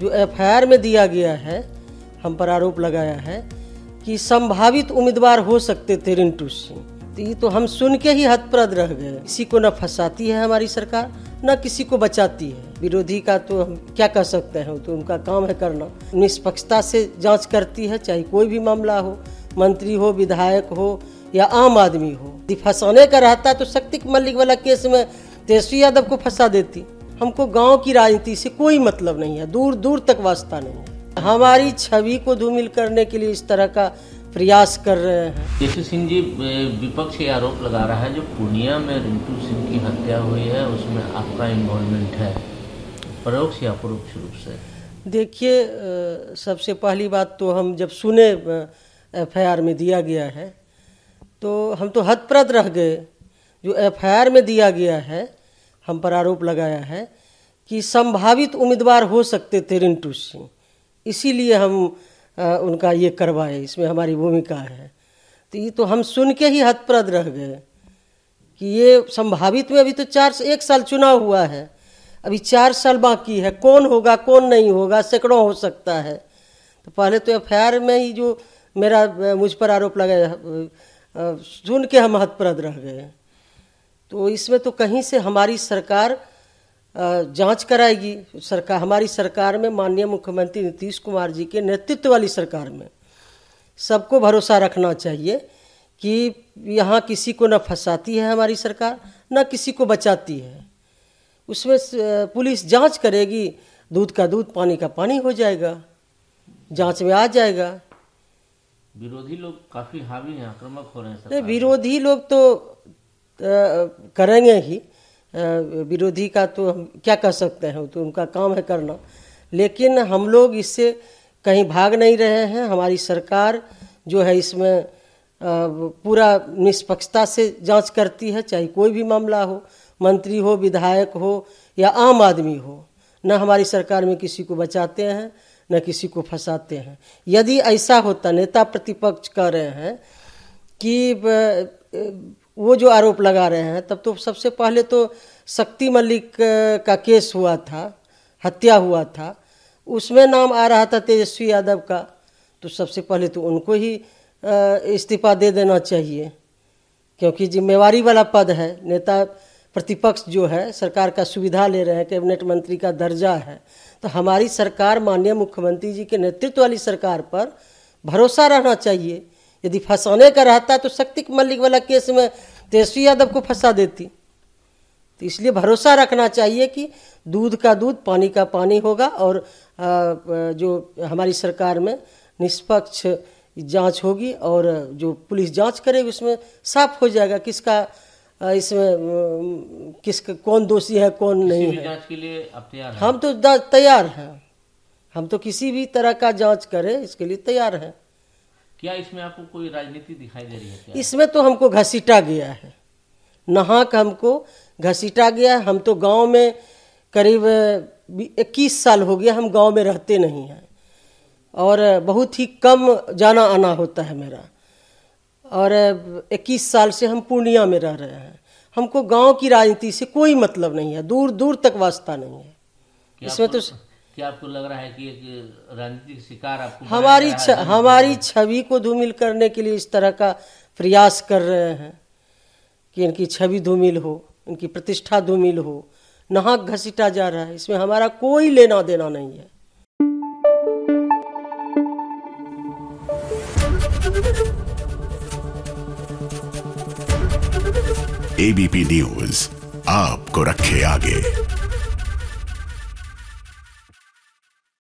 जो एफ में दिया गया है हम पर आरोप लगाया है कि संभावित उम्मीदवार हो सकते थे रिंटू सिंह तो ये तो हम सुन के ही हतप्रद रह गए किसी को न फंसाती है हमारी सरकार न किसी को बचाती है विरोधी का तो हम क्या कर सकते हैं तो उनका काम है करना निष्पक्षता से जांच करती है चाहे कोई भी मामला हो मंत्री हो विधायक हो या आम आदमी हो फंसाने का रहता तो शक्ति मल्लिक वाला केस में तेजस्वी यादव को फंसा देती हमको गांव की राजनीति से कोई मतलब नहीं है दूर दूर तक वास्ता नहीं है हमारी छवि को धूमिल करने के लिए इस तरह का प्रयास कर रहे हैं केसी सिंह जी विपक्ष ये आरोप लगा रहा है जो पूर्णिया में रिंटू सिंह की हत्या हुई है उसमें आपका इन्वॉल्वमेंट है परोक्ष या परोक्ष रूप से देखिए सबसे पहली बात तो हम जब सुने एफ में दिया गया है तो हम तो हतप्रद रह गए जो एफ में दिया गया है हम पर आरोप लगाया है कि संभावित उम्मीदवार हो सकते थे रिंटू सिंह इसीलिए हम आ, उनका ये करवाए इसमें हमारी भूमिका है तो ये तो हम सुन के ही हतप्रद रह गए कि ये संभावित में अभी तो चार से एक साल चुनाव हुआ है अभी चार साल बाकी है कौन होगा कौन नहीं होगा सैकड़ों हो सकता है तो पहले तो एफ में ही जो मेरा मुझ पर आरोप लगाया सुन के हम हतप्रद रह गए तो इसमें तो कहीं से हमारी सरकार जांच कराएगी सरकार हमारी सरकार में माननीय मुख्यमंत्री नीतीश कुमार जी के नेतृत्व वाली सरकार में सबको भरोसा रखना चाहिए कि यहाँ किसी को न फंसाती है हमारी सरकार न किसी को बचाती है उसमें पुलिस जांच करेगी दूध का दूध पानी का पानी हो जाएगा जांच में आ जाएगा विरोधी लोग काफी हावी हैं आक्रामक हो रहे हैं विरोधी लोग तो करेंगे ही विरोधी का तो हम क्या कह सकते हैं तो उनका काम है करना लेकिन हम लोग इससे कहीं भाग नहीं रहे हैं हमारी सरकार जो है इसमें पूरा निष्पक्षता से जांच करती है चाहे कोई भी मामला हो मंत्री हो विधायक हो या आम आदमी हो न हमारी सरकार में किसी को बचाते हैं न किसी को फंसाते हैं यदि ऐसा होता नेता प्रतिपक्ष कह रहे हैं कि वो जो आरोप लगा रहे हैं तब तो सबसे पहले तो शक्ति मलिक का केस हुआ था हत्या हुआ था उसमें नाम आ रहा था तेजस्वी यादव का तो सबसे पहले तो उनको ही इस्तीफा दे देना चाहिए क्योंकि जिम्मेवारी वाला पद है नेता प्रतिपक्ष जो है सरकार का सुविधा ले रहे हैं कैबिनेट मंत्री का दर्जा है तो हमारी सरकार माननीय मुख्यमंत्री जी के नेतृत्व वाली सरकार पर भरोसा रहना चाहिए यदि फंसाने का रहता तो शक्ति मल्लिक वाला केस में तेजस्वी यादव को फंसा देती तो इसलिए भरोसा रखना चाहिए कि दूध का दूध पानी का पानी होगा और जो हमारी सरकार में निष्पक्ष जांच होगी और जो पुलिस जांच करेगी उसमें साफ हो जाएगा किसका इसमें किस कौन दोषी है कौन नहीं है जांच के लिए तैयार हम तो तैयार हैं हम तो किसी भी तरह का जांच करें इसके लिए तैयार हैं क्या इसमें आपको कोई राजनीति दिखाई दे रही है क्या? इसमें तो हमको घसीटा गया है नहाक हमको घसीटा गया है हम तो गांव में करीब इक्कीस साल हो गया हम गांव में रहते नहीं हैं और बहुत ही कम जाना आना होता है मेरा और इक्कीस साल से हम पूर्णिया में रह रहे हैं हमको गांव की राजनीति से कोई मतलब नहीं है दूर दूर तक वास्ता नहीं है इसमें तो क्या आपको लग रहा है कि एक राजनीतिक शिकार आपको हमारी हमारी छवि को धूमिल करने के लिए इस तरह का प्रयास कर रहे हैं कि इनकी छवि धूमिल हो इनकी प्रतिष्ठा धूमिल हो नहाक घसीटा जा रहा है इसमें हमारा कोई लेना देना नहीं है एबीपी न्यूज आपको रखे आगे